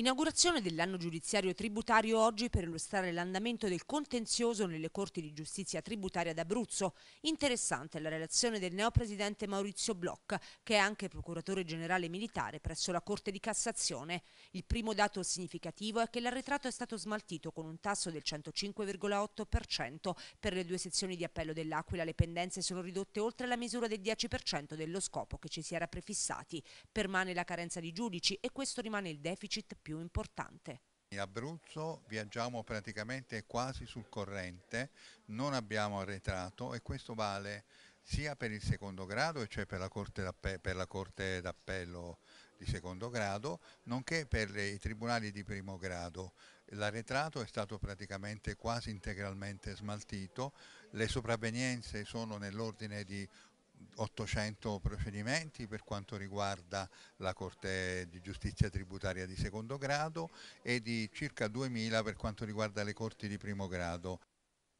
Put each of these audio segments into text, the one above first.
Inaugurazione dell'anno giudiziario tributario oggi per illustrare l'andamento del contenzioso nelle Corti di Giustizia Tributaria d'Abruzzo. Interessante la relazione del neopresidente Maurizio Bloch, che è anche procuratore generale militare presso la Corte di Cassazione. Il primo dato significativo è che l'arretrato è stato smaltito con un tasso del 105,8%. Per le due sezioni di appello dell'Aquila le pendenze sono ridotte oltre la misura del 10% dello scopo che ci si era prefissati. Permane la carenza di giudici e questo rimane il deficit più più importante. In Abruzzo viaggiamo praticamente quasi sul corrente, non abbiamo arretrato e questo vale sia per il secondo grado, cioè per la Corte d'Appello di secondo grado, nonché per i tribunali di primo grado. L'arretrato è stato praticamente quasi integralmente smaltito, le sopravvenienze sono nell'ordine di 800 procedimenti per quanto riguarda la Corte di Giustizia Tributaria di secondo grado e di circa 2000 per quanto riguarda le Corti di primo grado.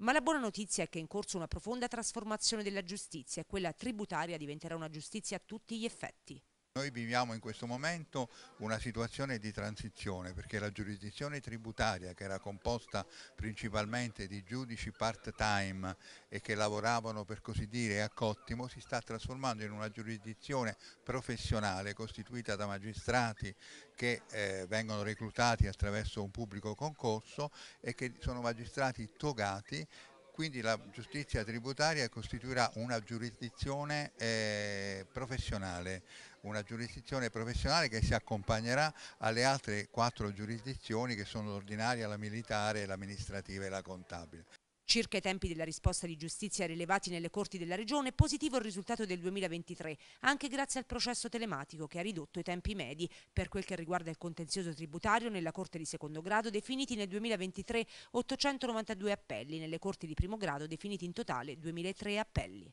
Ma la buona notizia è che è in corso una profonda trasformazione della giustizia e quella tributaria diventerà una giustizia a tutti gli effetti. Noi viviamo in questo momento una situazione di transizione perché la giurisdizione tributaria che era composta principalmente di giudici part time e che lavoravano per così dire a cottimo si sta trasformando in una giurisdizione professionale costituita da magistrati che eh, vengono reclutati attraverso un pubblico concorso e che sono magistrati togati quindi la giustizia tributaria costituirà una giurisdizione eh, professionale, una giurisdizione professionale che si accompagnerà alle altre quattro giurisdizioni che sono l'ordinaria, la militare, l'amministrativa e la contabile. Circa i tempi della risposta di giustizia rilevati nelle corti della Regione, positivo il risultato del 2023, anche grazie al processo telematico che ha ridotto i tempi medi. Per quel che riguarda il contenzioso tributario, nella Corte di secondo grado definiti nel 2023 892 appelli, nelle Corti di primo grado definiti in totale 2003 appelli.